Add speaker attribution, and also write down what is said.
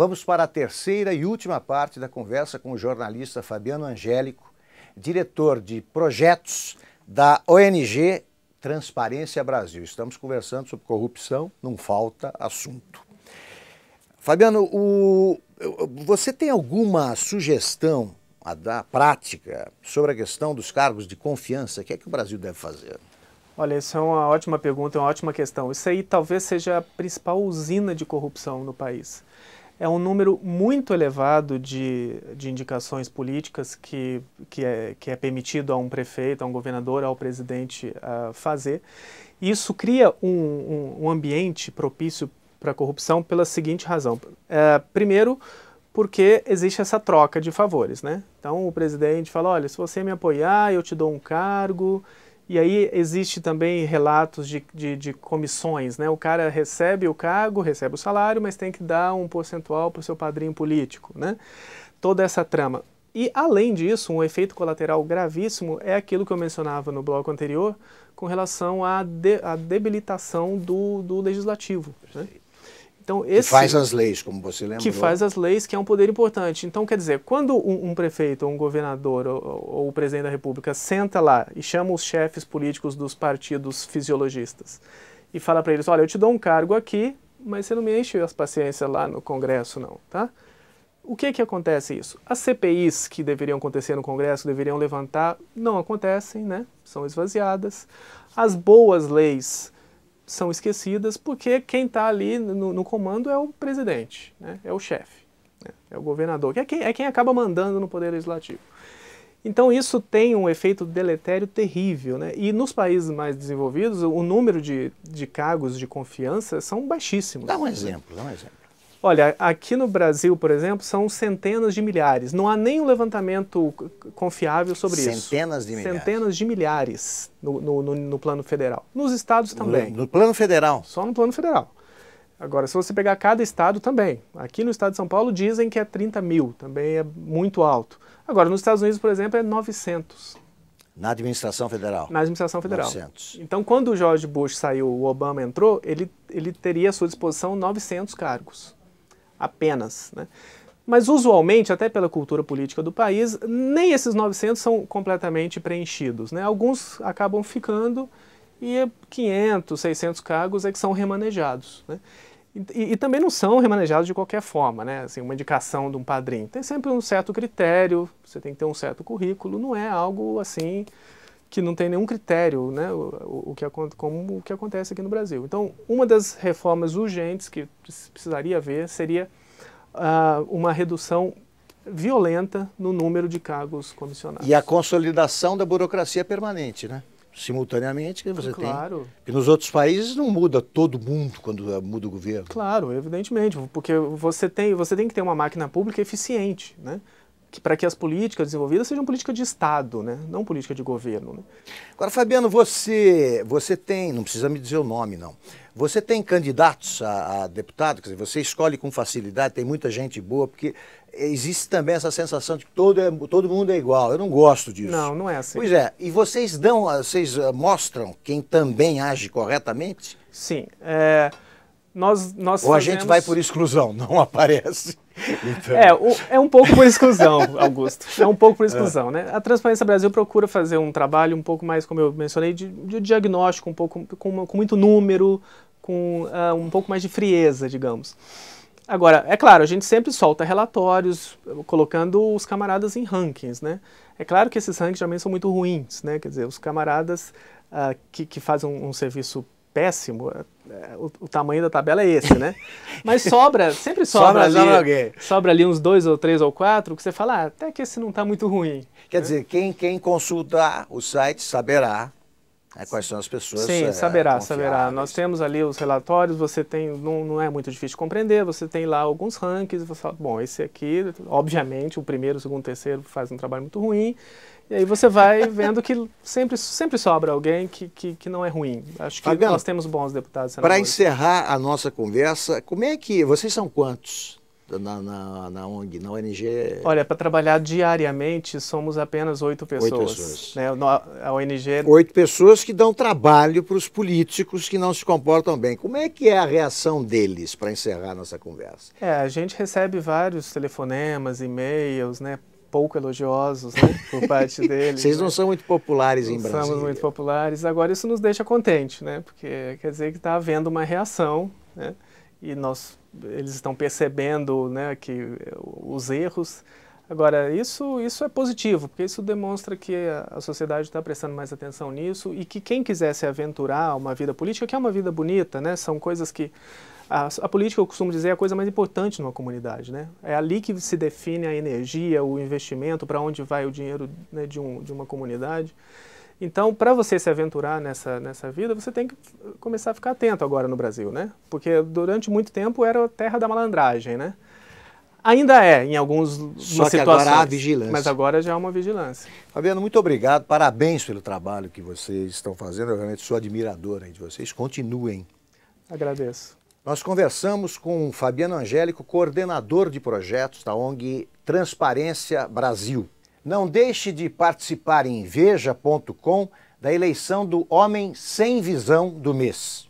Speaker 1: Vamos para a terceira e última parte da conversa com o jornalista Fabiano Angélico, diretor de projetos da ONG Transparência Brasil. Estamos conversando sobre corrupção, não falta assunto. Fabiano, o, você tem alguma sugestão a dar prática sobre a questão
Speaker 2: dos cargos de confiança? O que é que o Brasil deve fazer? Olha, isso é uma ótima pergunta, é uma ótima questão. Isso aí talvez seja a principal usina de corrupção no país é um número muito elevado de, de indicações políticas que, que, é, que é permitido a um prefeito, a um governador, ao presidente uh, fazer. Isso cria um, um, um ambiente propício para a corrupção pela seguinte razão. Uh, primeiro, porque existe essa troca de favores, né? Então o presidente fala, olha, se você me apoiar, eu te dou um cargo, e aí existe também relatos de, de, de, comissões, né? O cara recebe o cargo, recebe o salário, mas tem que dar um percentual para o seu padrinho político, né? Toda essa trama. E além disso, um efeito colateral gravíssimo é aquilo que eu mencionava no bloco anterior com relação à, de, à debilitação do, do legislativo. Né? Então, esse, que faz as leis, como você lembra. Que faz as leis, que é um poder importante. Então, quer dizer, quando um, um prefeito, ou um governador, ou, ou, o presidente da República senta lá e chama os chefes políticos dos partidos fisiologistas e fala para eles: olha, eu te dou um cargo aqui, mas você não me enche as paciências lá no Congresso, não, tá? O que que acontece isso? As CPIs que deveriam acontecer no Congresso, deveriam levantar, não acontecem, né? São esvaziadas. As boas leis são esquecidas porque quem está ali no, no, comando é o presidente, né? é o chefe, né? é o governador, que é quem, é quem acaba mandando no poder legislativo. Então isso tem um efeito deletério terrível, né? E nos países mais desenvolvidos, o número de, de cargos de confiança são baixíssimos. Dá um exemplo, dá um exemplo. Olha, aqui no Brasil, por exemplo, são centenas de milhares. Não há nenhum levantamento confiável sobre centenas isso. Centenas de milhares. Centenas de milhares no, no, no, no plano federal. Nos estados também. No, plano federal? Só no plano federal. Agora, se você pegar cada estado também. Aqui no estado de São Paulo dizem que é 30 mil, também é muito alto. Agora, nos Estados Unidos, por exemplo, é 900.
Speaker 1: Na administração federal. Na administração
Speaker 2: federal. 900. Então, quando o George Bush saiu, o Obama entrou, ele, ele teria à sua disposição 900 cargos apenas. Né? Mas usualmente, até pela cultura política do país, nem esses 900 são completamente preenchidos. Né? Alguns acabam ficando e 500, 600 cargos é que são remanejados. Né? E, e, também não são remanejados de qualquer forma, né? assim, uma indicação de um padrinho. Tem sempre um certo critério, você tem que ter um certo currículo, não é algo assim que não tem nenhum critério, né, o, o, que, como o que acontece aqui no Brasil. Então, uma das reformas urgentes que precisaria haver seria uh, uma redução violenta no número de cargos comissionados.
Speaker 1: E a consolidação da burocracia permanente, né? Simultaneamente que você claro. tem. Porque nos outros países não muda todo mundo quando eh, muda o governo.
Speaker 2: Claro, evidentemente, porque você tem, você tem que ter uma máquina pública eficiente, né? que, para que as políticas desenvolvidas sejam política de Estado, né? não política de governo. Né? Agora, Fabiano, você, você tem, não precisa me dizer o nome, não.
Speaker 1: Você tem candidatos a, a deputado, quer dizer, você escolhe com facilidade, tem muita gente boa, porque existe também essa sensação de que todo, é, todo mundo é igual. Eu não gosto disso. Não, não é assim. Pois é, e vocês dão, vocês eh, mostram quem também age corretamente? Sim.
Speaker 2: É, nós, nós Ou fazemos... a gente vai por exclusão, não aparece. Então... É, o, é um pouco por exclusão, Augusto. É um pouco por exclusão, é. né? A Transparência Brasil procura fazer um trabalho um pouco mais, como eu mencionei, de, de diagnóstico, um pouco com, com muito número, com uh, um pouco mais de frieza, digamos. Agora, é claro, a gente sempre solta relatórios colocando os camaradas em rankings, né? É claro que esses rankings também são muito ruins, né? Quer dizer, os camaradas uh, que, que fazem um, um serviço péssimo, é, é, o, o, tamanho da tabela é esse, né? Mas sobra, sempre sobra, sobra ali, sobra, alguém. sobra ali uns dois ou três ou quatro que você fala, ah, até que esse não está muito ruim. Quer né? dizer, quem, quem consultar o site saberá é, quais são as pessoas? Sim, é, saberá, saberá. Nós temos ali os relatórios, você tem, não, não é muito difícil de compreender, você tem lá alguns rankings, você fala, bom, esse aqui, obviamente, o primeiro, o segundo, o terceiro faz um trabalho muito ruim, e aí você vai vendo que sempre, sempre sobra alguém que, que, que não é ruim. Acho que Fabiano, nós temos bons deputados. Para
Speaker 1: encerrar a nossa conversa, como é que, vocês são quantos na, na, na ONG, na ONG? É
Speaker 2: Olha, para trabalhar diariamente somos apenas oito pessoas. Oito pessoas. Né? A ONG... É
Speaker 1: oito pessoas que dão trabalho para os políticos que não se comportam bem. Como é que é a reação deles para encerrar nossa conversa?
Speaker 2: É, a gente recebe vários telefonemas, e-mails, né? pouco elogiosos né, por parte deles. Vocês né? não né? são muito populares não em Brasília. Somos muito populares. Agora, isso nos deixa contente, né? Porque quer dizer que está havendo uma reação, né? e nós, eles estão percebendo né, que, eh, os erros. Agora, isso, isso é positivo, porque isso demonstra que a sociedade está prestando mais atenção nisso e que quem quiser se aventurar uma vida política, que é uma vida bonita, né? são coisas que. A, a, política, eu costumo dizer, é a coisa mais importante numa comunidade. Né? É ali que se define a energia, o investimento, para onde vai o dinheiro né, de, um, de uma comunidade. Então, para você se aventurar nessa, nessa vida, você tem que começar a ficar atento agora no Brasil, né? Porque durante muito tempo era a terra da malandragem, né? Ainda é, em alguns Só que situações. agora há vigilância. Mas agora já é uma vigilância. Fabiano, muito obrigado.
Speaker 1: Parabéns pelo trabalho que vocês estão fazendo. Eu realmente sou admirador de vocês. Continuem. Agradeço. Nós conversamos com Fabiano Angélico, coordenador de projetos da ONG Transparência Brasil. Não deixe de participar em veja.com da eleição do Homem Sem Visão do mês.